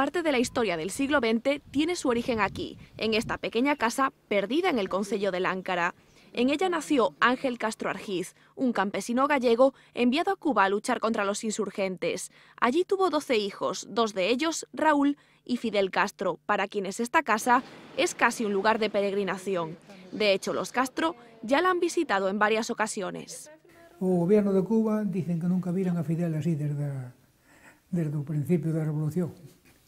parte de la historia del siglo XX tiene su origen aquí, en esta pequeña casa perdida en el Concello de Láncara. En ella nació Ángel Castro Argiz, un campesino gallego enviado a Cuba a luchar contra los insurgentes. Allí tuvo 12 hijos, dos de ellos, Raúl y Fidel Castro, para quienes esta casa es casi un lugar de peregrinación. De hecho, los Castro ya la han visitado en varias ocasiones. El gobierno de Cuba dicen que nunca vieron a Fidel así desde, desde el principio de la revolución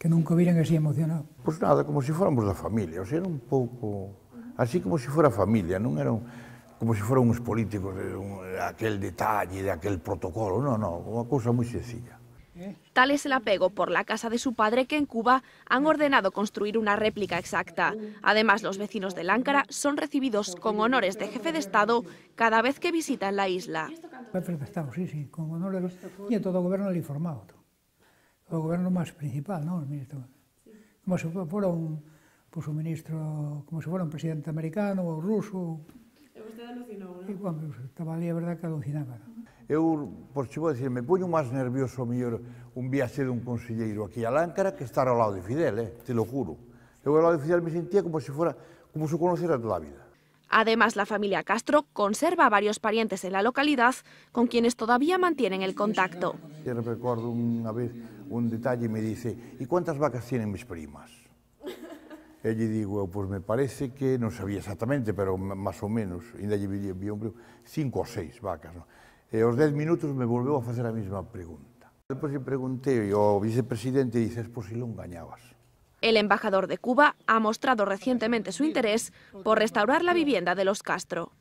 que nunca hubieran así emocionado. pues nada, como si fuéramos la familia, o sea, era un poco, Así como si fuera familia, no era como si fueran uns políticos de aquel detalle, de aquel protocolo, no, no, una cosa muy sencilla. Eh? Tal es el apego por la casa de su padre que en Cuba han ordenado construir una réplica exacta. Además, los vecinos de Láncara son recibidos con honores de jefe de Estado cada vez que visitan la isla. Sí, sí, con honores. Y en todo gobierno le informado o goberno máis principal, non? O ministro. Como se fora un, pois, pues, un ministro, como se fora un presidente americano ou ruso. E vostede alucinou, non? E, pues, estaba ali, a verdad, que alucinaba, non? Eu, por si vou dicir, me poño máis nervioso mellor un viaxe dun conselleiro aquí a Láncara que estar ao lado de Fidel, eh? te lo juro. Eu ao lado de Fidel me sentía como se fora, como se conocera toda a vida. Además, la familia Castro conserva varios parientes en la localidad con quienes todavía mantienen el contacto. Yo recuerdo una vez un detalle me dice, ¿y cuántas vacas tienen mis primas? E le digo, pues me parece que, no sabía exactamente, pero más o menos, cinco o seis vacas. En los aos minutos me volvió a hacer la misma pregunta. Después le pregunté ao vicepresidente dices, por si lo engañabas. El embajador de Cuba ha mostrado recientemente su interés por restaurar la vivienda de los Castro.